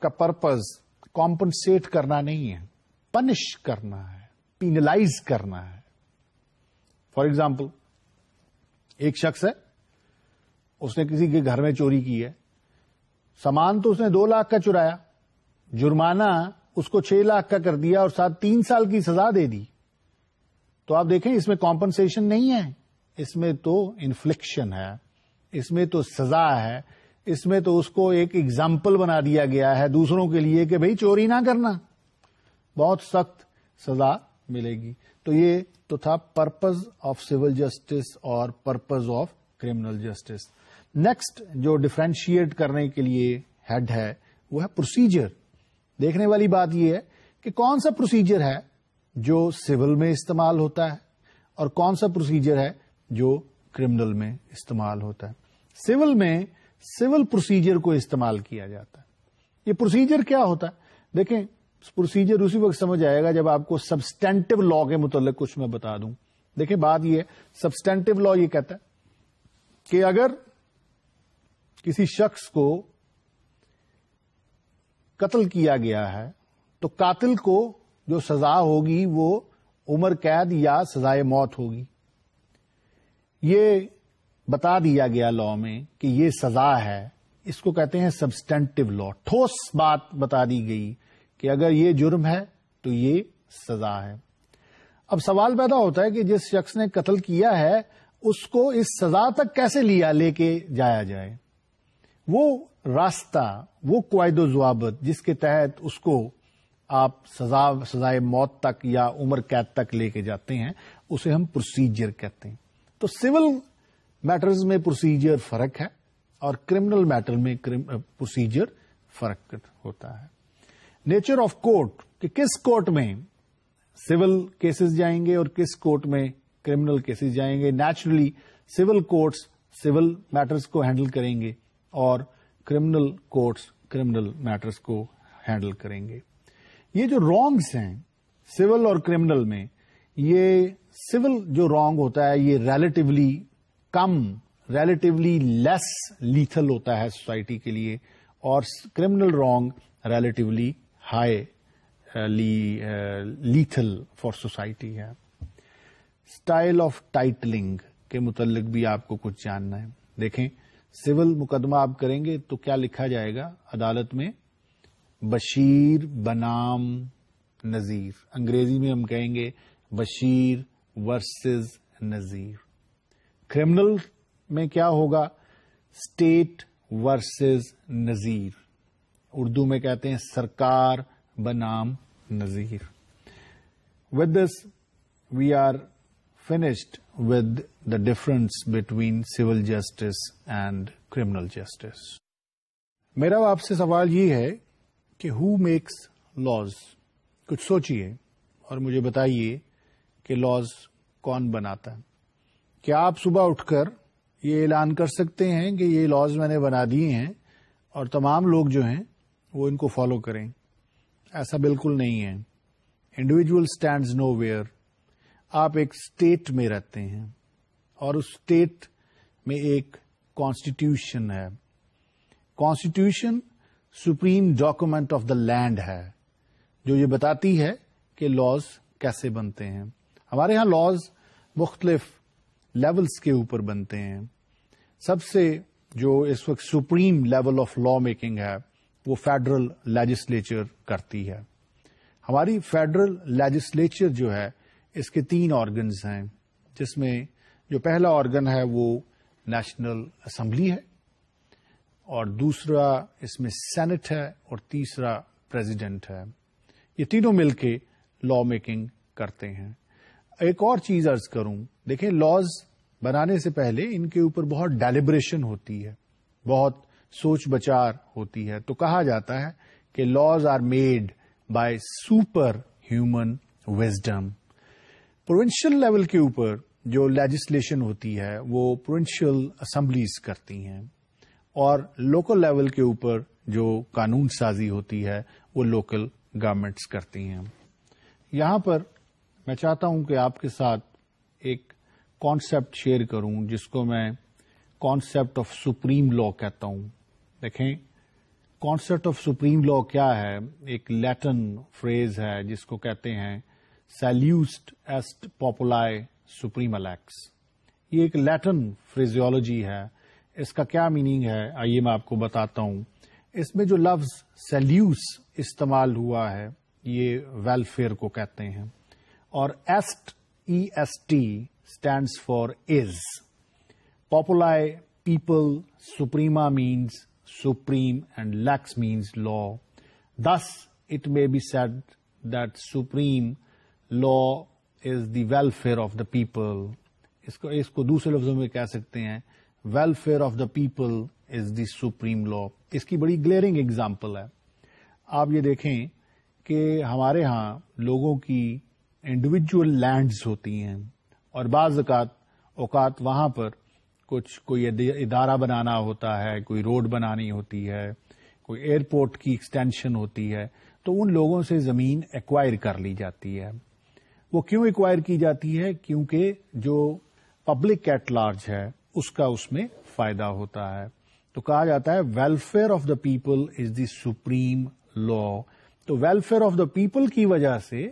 का पर्पज कॉम्पनसेट करना नहीं है पनिश करना है पीनलाइज करना है फॉर एग्जाम्पल एक शख्स है उसने किसी के घर में चोरी की है सामान तो उसने दो लाख का चुराया जुर्माना उसको छह लाख का कर दिया और साथ तीन साल की सजा दे दी तो आप देखें इसमें कॉम्पनसेशन नहीं है इसमें तो इन्फ्लिक्शन है इसमें तो सजा है इसमें तो उसको एक एग्जाम्पल बना दिया गया है दूसरों के लिए कि भाई चोरी ना करना बहुत सख्त सजा मिलेगी तो ये तो था पर्पज ऑफ सिविल जस्टिस और purpose of criminal justice next जो डिफ्रेंशिएट करने के लिए हेड है वो है प्रोसीजर देखने वाली बात यह है कि कौन सा प्रोसीजर है जो सिविल में इस्तेमाल होता है और कौन सा प्रोसीजर है जो क्रिमिनल में इस्तेमाल होता है सिविल में सिविल प्रोसीजर को इस्तेमाल किया जाता है ये प्रोसीजर क्या होता है देखें प्रोसीजर उसी वक्त समझ आएगा जब आपको सब्सटेंटिव लॉ के मुतल कुछ मैं बता दूं देखें बात यह सब्सटेंटिव लॉ ये कहता है कि अगर किसी शख्स को कत्ल किया गया है तो कातिल को जो सजा होगी वो उम्र कैद या सजाए मौत होगी ये बता दिया गया लॉ में कि ये सजा है इसको कहते हैं सब्सटेंटिव लॉ ठोस बात बता दी गई कि अगर ये जुर्म है तो ये सजा है अब सवाल पैदा होता है कि जिस शख्स ने कत्ल किया है उसको इस सजा तक कैसे लिया लेके जाया जाए वो रास्ता वो कायदो जवाबत जिसके तहत उसको आप सजा सजाए मौत तक या उम्र कैद तक लेके जाते हैं उसे हम प्रोसीजर कहते हैं तो सिविल मैटर्स में प्रोसीजर फर्क है और क्रिमिनल मैटर में प्रोसीजर फर्क होता है नेचर ऑफ कोर्ट कि किस कोर्ट में सिविल केसेस जाएंगे और किस कोर्ट में क्रिमिनल केसेस जाएंगे naturally civil courts civil matters को हैंडल करेंगे और क्रिमिनल कोर्ट्स क्रिमिनल मैटर्स को हैंडल करेंगे ये जो रॉन्ग्स हैं सिविल और क्रिमिनल में ये सिविल जो रॉन्ग होता है ये रिलेटिवली कम रिलेटिवली लेस लीथल होता है सोसाइटी के लिए और criminal wrong relatively high lethal for society है स्टाइल ऑफ टाइटलिंग के मुतलक भी आपको कुछ जानना है देखें सिविल मुकदमा आप करेंगे तो क्या लिखा जाएगा अदालत में बशीर बनाम नजीर अंग्रेजी में हम कहेंगे बशीर वर्सेस नजीर क्रिमिनल में क्या होगा स्टेट वर्सेस नजीर उर्दू में कहते हैं सरकार बनाम Nazir with this we are finished with the difference between civil justice and criminal justice. मेरा आपसे सवाल ये है कि हु मेक्स लॉज कुछ सोचिए और मुझे बताइए कि लॉज कौन बनाता है क्या आप सुबह उठकर ये ऐलान कर सकते हैं कि ये लॉज मैंने बना दिए हैं और तमाम लोग जो हैं वो इनको फॉलो करें ऐसा बिल्कुल नहीं है इंडिविजुअल स्टैंड नो वेयर आप एक स्टेट में रहते हैं और उस स्टेट में एक कॉन्स्टिट्यूशन है constitution supreme document of the land है जो ये बताती है कि लॉज कैसे बनते हैं हमारे यहाँ लॉज मुख्तलिफ लेवल्स के ऊपर बनते हैं सबसे जो इस वक्त supreme level of law making है वो फेडरल लेजिस्लेचर करती है हमारी फेडरल लेजिस्लेचर जो है इसके तीन ऑर्गन्स हैं जिसमें जो पहला ऑर्गन है वो नेशनल असेंबली है और दूसरा इसमें सेनेट है और तीसरा प्रेसिडेंट है ये तीनों मिलके लॉ मेकिंग करते हैं एक और चीज अर्ज करूं देखें लॉज बनाने से पहले इनके ऊपर बहुत डेलिब्रेशन होती है बहुत सोच बचार होती है तो कहा जाता है कि laws are made by superhuman wisdom provincial level के ऊपर जो लेजिस्लेशन होती है वो प्रोविंशियल असम्बलीज करती हैं और लोकल लेवल के ऊपर जो कानून साजी होती है वो लोकल गवर्नमेंट्स करती हैं यहां पर मैं चाहता हूं कि आपके साथ एक कॉन्सेप्ट शेयर करूं जिसको मैं कॉन्सेप्ट ऑफ सुप्रीम लॉ कहता हूं देखें कॉन्सेप्ट ऑफ सुप्रीम लॉ क्या है एक लैटिन फ्रेज है जिसको कहते हैं सैल्यूस्ट एस्ट पॉपुलाय सुप्रीम अलैक्स ये एक लैटिन फ्रेजियोलॉजी है इसका क्या मीनिंग है आइए मैं आपको बताता हूं इसमें जो लफ्ज सैल्यूस इस्तेमाल हुआ है ये वेलफेयर को कहते हैं और एस्ट E S T stand for इज पॉपुलाय पीपल सुप्रीमा means supreme and lax means law. Thus, it may be said that supreme law is the welfare of the people इसको इसको दूसरे लफ्जों में कह सकते हैं welfare of the people is the supreme law इसकी बड़ी ग्लेयरिंग एग्जाम्पल है आप ये देखें कि हमारे यहाँ लोगों की इंडिविजुअल लैंड्स होती हैं और बाज़ अकात औकात वहाँ पर कुछ कोई इदारा बनाना होता है कोई रोड बनानी होती है कोई एयरपोर्ट की एक्सटेंशन होती है तो उन लोगों से ज़मीन एक्वायर कर ली जाती है वो क्यों एक्वायर की जाती है क्योंकि जो पब्लिक कैट लार्ज है उसका उसमें फायदा होता है तो कहा जाता है welfare of the people is the supreme law तो वेलफेयर ऑफ द पीपल की वजह से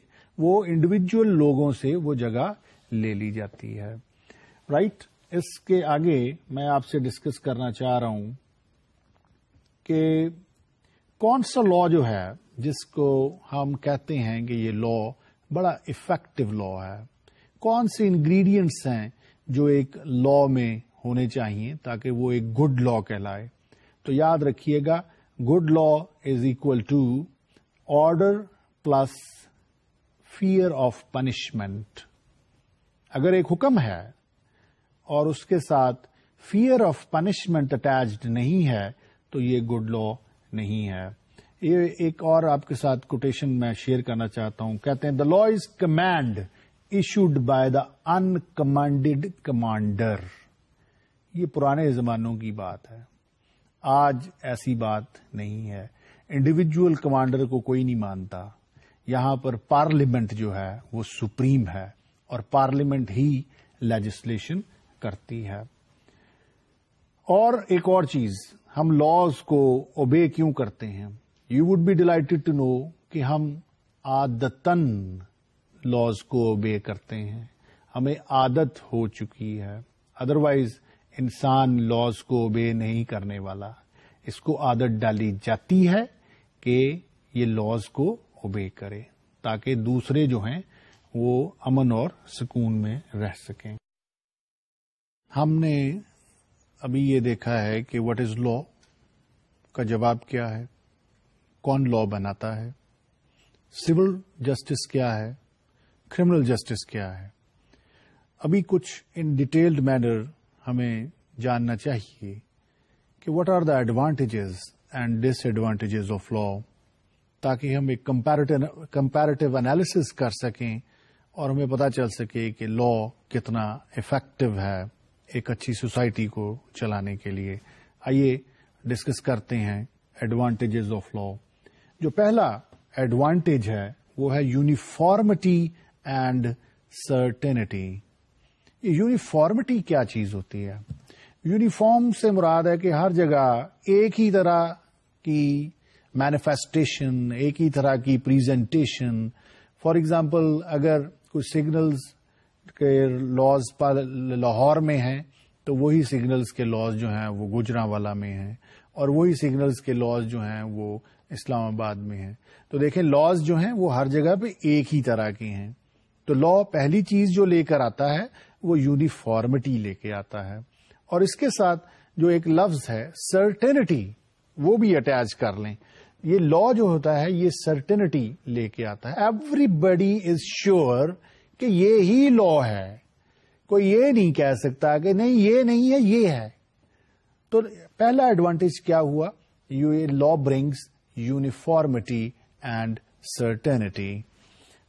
वो इंडिविजुअल लोगों से वो जगह ले ली जाती है राइट right? इसके आगे मैं आपसे डिस्कस करना चाह रहा हूं कि कौन सा लॉ जो है जिसको हम कहते हैं कि ये लॉ बड़ा इफेक्टिव लॉ है कौन से इंग्रेडिएंट्स हैं जो एक लॉ में होने चाहिए ताकि वो एक गुड लॉ कहलाए तो याद रखिएगा good law is equal to order plus fear of punishment अगर एक हुक्म है और उसके साथ फियर ऑफ पनिशमेंट अटैच्ड नहीं है तो ये गुड लॉ नहीं है ये एक और आपके साथ कोटेशन मैं शेयर करना चाहता हूं कहते हैं the law is command issued by the uncommanded commander ये पुराने जमानों की बात है आज ऐसी बात नहीं है इंडिविजुअल कमांडर को कोई नहीं मानता यहां पर पार्लियामेंट जो है वो सुप्रीम है और पार्लियामेंट ही लेजिस्लेशन करती है और एक और चीज हम लॉज को ओबे क्यों करते हैं you would be delighted to know कि हम आदतन लॉज को ओबे करते हैं हमें आदत हो चुकी है अदरवाइज इंसान लॉज को ओबे नहीं करने वाला इसको आदत डाली जाती है कि ये लॉज को ओबे करे ताकि दूसरे जो हैं वो अमन और सुकून में रह सकें हमने अभी ये देखा है कि व्हाट इज लॉ का जवाब क्या है कौन लॉ बनाता है सिविल जस्टिस क्या है क्रिमिनल जस्टिस क्या है अभी कुछ इन डिटेल्ड मैनर हमें जानना चाहिए कि what are the advantages and disadvantages of law ताकि हम एक कंपैरेटिव कंपैरेटिव एनालिसिस कर सकें और हमें पता चल सके कि लॉ कितना इफेक्टिव है एक अच्छी सोसाइटी को चलाने के लिए आइए डिस्कस करते हैं एडवांटेजेस ऑफ लॉ जो पहला एडवांटेज है वो है यूनिफॉर्मिटी एंड सर्टेनिटी यूनिफॉर्मिटी क्या चीज होती है यूनिफॉर्म से मुराद है कि हर जगह एक ही तरह की मैनिफेस्टेशन एक ही तरह की प्रेजेंटेशन फॉर एग्जांपल अगर कुछ सिग्नल्स के लॉज पर लाहौर में हैं तो वही सिग्नल्स के लॉज जो हैं वो गुजरा वाला में हैं और वही सिग्नल्स के लॉज जो हैं वो इस्लामाबाद में है तो देखें लॉज जो हैं वो हर जगह पे एक ही तरह के हैं तो लॉ पहली चीज जो लेकर आता है वो यूनिफॉर्मिटी लेके आता है और इसके साथ जो एक लफ्ज है सर्टेनिटी वो भी अटैच कर लें ये लॉ जो होता है ये सर्टेनिटी लेके आता है एवरीबडी इज श्योर कि ये ही लॉ है कोई ये नहीं कह सकता कि नहीं ये नहीं है ये है तो पहला एडवांटेज क्या हुआ you law brings uniformity and certainty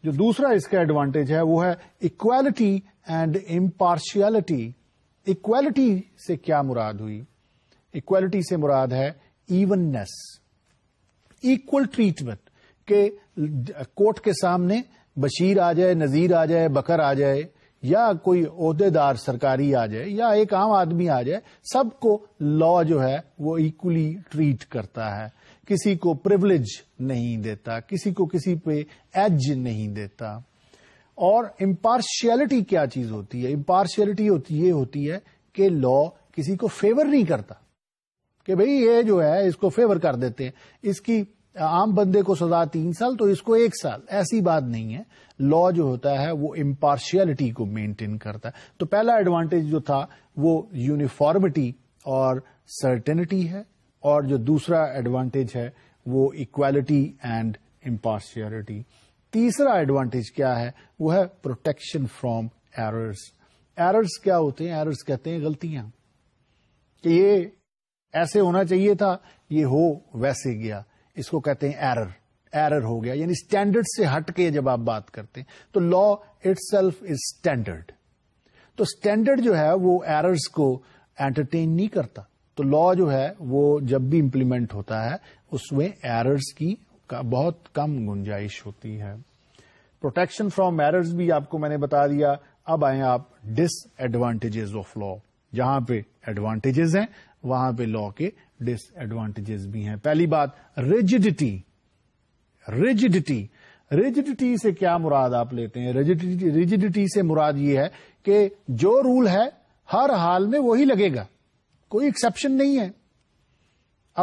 जो दूसरा इसका एडवांटेज है वो है इक्वालिटी एंड इम्पार्शियलिटी इक्वालिटी से क्या मुराद हुई इक्वालिटी से मुराद है इवननेस इक्वल ट्रीटमेंट के कोर्ट के सामने बशीर आ जाए नजीर आ जाए बकर आ जाए या कोई अहदेदार सरकारी आ जाए या एक आम आदमी आ जाए सबको लॉ जो है वो इक्वली ट्रीट करता है किसी को प्रिवलेज नहीं देता किसी को किसी पे एज नहीं देता और इम्पार्शियलिटी क्या चीज होती है इम्पार्शियलिटी होती ये होती है कि लॉ किसी को फेवर नहीं करता कि भाई ये जो है इसको फेवर कर देते हैं इसकी आम बंदे को सजा तीन साल तो इसको एक साल ऐसी बात नहीं है लॉ जो होता है वो इम्पार्शियलिटी को मेंटेन करता है तो पहला एडवांटेज जो था वो यूनिफॉर्मिटी और सर्टेनिटी है और जो दूसरा एडवांटेज है वो इक्वालिटी एंड इम्पार्शियलिटी तीसरा एडवांटेज क्या है वो है प्रोटेक्शन फ्रॉम एरर्स एरर्स क्या होते हैं एरर्स कहते हैं गलतियां कि ये ऐसे होना चाहिए था ये हो वैसे गया इसको कहते हैं एरर एरर हो गया यानी स्टैंडर्ड से हट के जब आप बात करते हैं तो law itself is standard तो स्टैंडर्ड जो है वो एरर्स को एंटरटेन नहीं करता तो लॉ जो है वो जब भी इम्प्लीमेंट होता है उसमें एरर्स की बहुत कम गुंजाइश होती है प्रोटेक्शन फ्रॉम एरर्स भी आपको मैंने बता दिया अब आए आप डिसएडवांटेजेस ऑफ लॉ जहां पे एडवांटेजेस हैं वहां पे लॉ के डिसएडवांटेजेस भी हैं पहली बात रिजिडिटी रिजिडिटी रिजिडिटी से क्या मुराद आप लेते हैं रिजिडिटी रिजिडिटी से मुराद ये है कि जो रूल है हर हाल में वही लगेगा कोई एक्सेप्शन नहीं है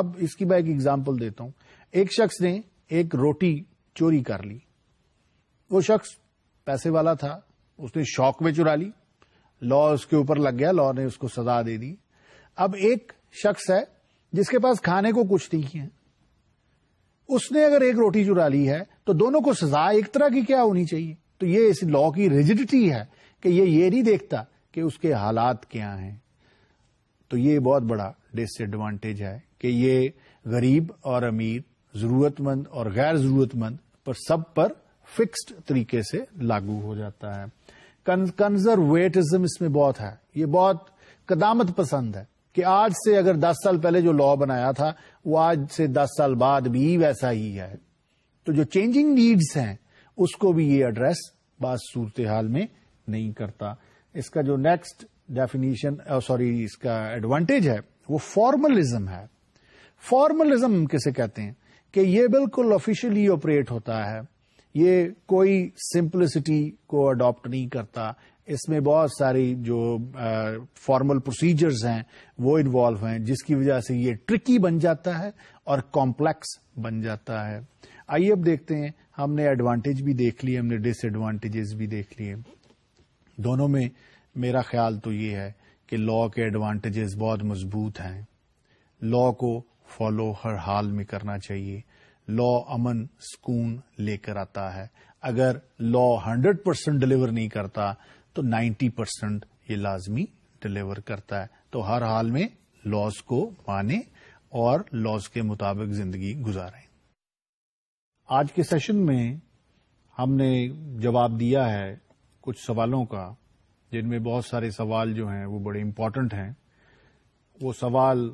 अब इसकी मैं एक एग्जाम्पल देता हूं एक शख्स ने एक रोटी चोरी कर ली वो शख्स पैसे वाला था उसने शौक में चुरा ली लॉ उसके ऊपर लग गया लॉ ने उसको सजा दे दी अब एक शख्स है जिसके पास खाने को कुछ नहीं है उसने अगर एक रोटी चुरा ली है तो दोनों को सजा एक तरह की क्या होनी चाहिए तो ये इस लॉ की रिजिडिटी है कि ये ये नहीं देखता कि उसके हालात क्या हैं तो ये बहुत बड़ा डिसएडवांटेज है कि ये गरीब और अमीर जरूरतमंद और गैर जरूरतमंद पर सब पर फिक्स्ड तरीके से लागू हो जाता है कंजर्वेटिज्म इसमें बहुत है ये बहुत कदामत पसंद है कि आज से अगर 10 साल पहले जो लॉ बनाया था वो आज से 10 साल बाद भी वैसा ही है तो जो चेंजिंग नीड्स हैं उसको भी ये एड्रेस बात सूरत हाल में नहीं करता इसका जो नेक्स्ट डेफिनेशन सॉरी uh, इसका एडवांटेज है वो फॉर्मलिज्म है फॉर्मलिज्म किसे कहते हैं कि ये बिल्कुल ऑफिशियली ऑपरेट होता है ये कोई सिंप्लिसिटी को अडॉप्ट नहीं करता इसमें बहुत सारी जो फॉर्मल uh, प्रोसीजर्स हैं वो इन्वॉल्व हैं जिसकी वजह से ये ट्रिकी बन जाता है और कॉम्प्लेक्स बन जाता है आइए अब देखते हैं हमने एडवांटेज भी देख लिए हमने डिसएडवांटेजेस भी देख लिए दोनों में मेरा ख्याल तो ये है कि लॉ के एडवांटेजेस बहुत मजबूत हैं लॉ को फॉलो हर हाल में करना चाहिए लॉ अमन सुकून लेकर आता है अगर लॉ 100 परसेंट डिलीवर नहीं करता तो 90 परसेंट ये लाजमी डिलीवर करता है तो हर हाल में लॉज को माने और लॉज के मुताबिक जिंदगी गुजारें आज के सेशन में हमने जवाब दिया है कुछ सवालों का जिनमें बहुत सारे सवाल जो हैं वो बड़े इम्पोर्टेंट हैं वो सवाल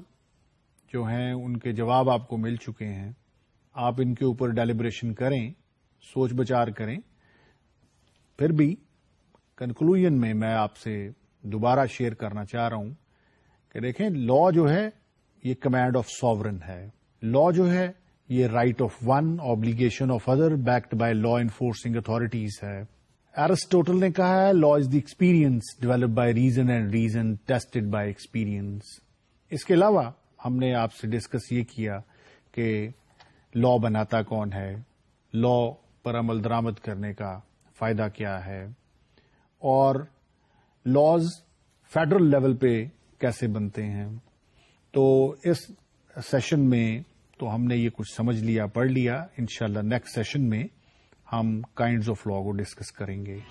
जो हैं उनके जवाब आपको मिल चुके हैं आप इनके ऊपर डेलिब्रेशन करें सोच विचार करें फिर भी कंक्लूजन में मैं आपसे दोबारा शेयर करना चाह रहा हूं कि देखें लॉ जो है ये कमांड ऑफ सॉवरन है लॉ जो है ये right of one obligation of other backed by law enforcing authorities है एरिस्टोटल ने कहा है law is the experience develop by reason and reason tested by experience इसके अलावा हमने आपसे डिस्कस ये किया कि लॉ बनाता कौन है लॉ पर अमल दरामद करने का फायदा क्या है और लॉज फेडरल लेवल पे कैसे बनते हैं तो इस सेशन में तो हमने ये कुछ समझ लिया पढ़ लिया इनशाला नेक्स्ट सेशन में हम काइंड ऑफ लॉ को डिस्कस करेंगे